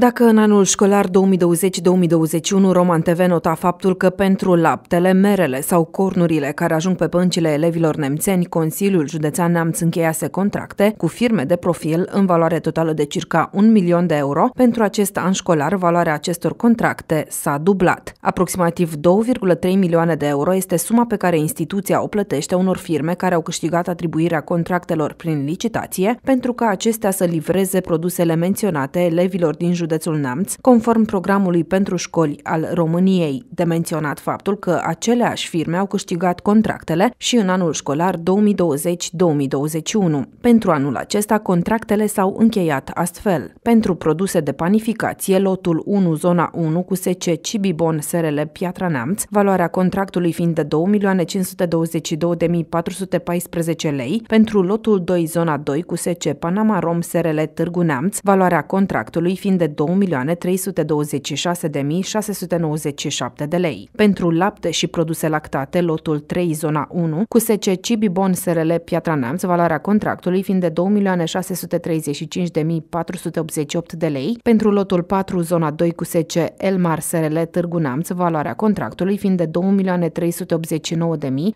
Dacă în anul școlar 2020-2021 Roman TV nota faptul că pentru laptele, merele sau cornurile care ajung pe băncile elevilor nemțeni, Consiliul Județean Neamț încheiase contracte cu firme de profil în valoare totală de circa 1 milion de euro, pentru acest an școlar valoarea acestor contracte s-a dublat. Aproximativ 2,3 milioane de euro este suma pe care instituția o plătește unor firme care au câștigat atribuirea contractelor prin licitație pentru ca acestea să livreze produsele menționate elevilor din județ județul Neamț, conform programului pentru școli al României, de menționat faptul că aceleași firme au câștigat contractele și în anul școlar 2020-2021. Pentru anul acesta, contractele s-au încheiat astfel. Pentru produse de panificație, lotul 1, zona 1, cu SC Cibibon, SRL, Piatra Neamț, valoarea contractului fiind de 2.522.414 lei, pentru lotul 2, zona 2, cu SC Panama Rom, SRL, Târgu Neamț, valoarea contractului fiind de 2.326.697 de lei. Pentru lapte și produse lactate, lotul 3, zona 1, cu SC Cibibon SRL Piatra Neamț, valoarea contractului fiind de 2.635.488 de lei, pentru lotul 4, zona 2, cu SC Elmar SRL Târgu Neamț, valoarea contractului fiind de 2.389.794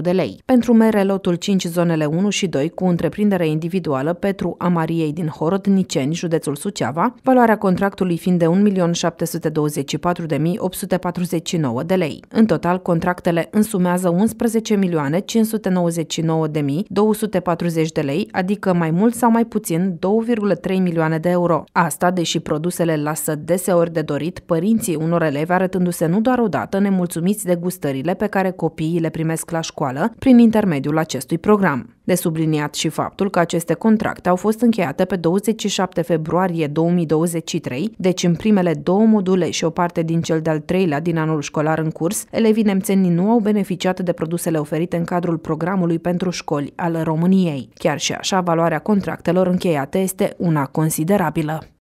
de lei. Pentru mere, lotul 5, zonele 1 și 2, cu întreprindere individuală Petru Amariei din Horod, Niceni, județul județul Suceava, valoarea contractului fiind de 1.724.849 de lei. În total, contractele însumează 11.599.240 de lei, adică mai mult sau mai puțin 2,3 milioane de euro. Asta, deși produsele lasă deseori de dorit părinții unor elevi arătându-se nu doar odată nemulțumiți de gustările pe care copiii le primesc la școală prin intermediul acestui program. De subliniat și faptul că aceste contracte au fost încheiate pe 27 februarie 2023, deci în primele două module și o parte din cel de-al treilea din anul școlar în curs, elevii nemțeni nu au beneficiat de produsele oferite în cadrul programului pentru școli al României. Chiar și așa, valoarea contractelor încheiate este una considerabilă.